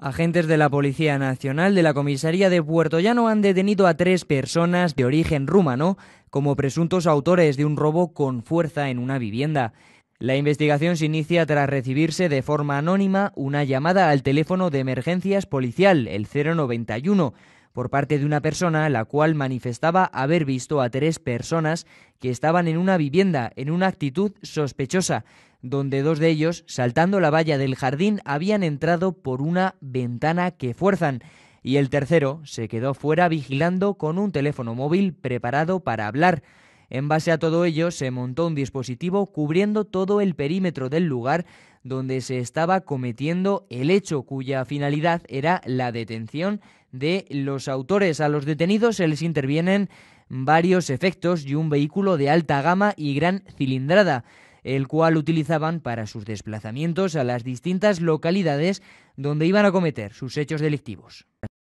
Agentes de la Policía Nacional de la Comisaría de Puerto Llano han detenido a tres personas de origen rumano como presuntos autores de un robo con fuerza en una vivienda. La investigación se inicia tras recibirse de forma anónima una llamada al teléfono de emergencias policial, el 091 por parte de una persona la cual manifestaba haber visto a tres personas que estaban en una vivienda en una actitud sospechosa, donde dos de ellos, saltando la valla del jardín, habían entrado por una ventana que fuerzan, y el tercero se quedó fuera vigilando con un teléfono móvil preparado para hablar. En base a todo ello, se montó un dispositivo cubriendo todo el perímetro del lugar donde se estaba cometiendo el hecho cuya finalidad era la detención de los autores. A los detenidos se les intervienen varios efectos y un vehículo de alta gama y gran cilindrada, el cual utilizaban para sus desplazamientos a las distintas localidades donde iban a cometer sus hechos delictivos.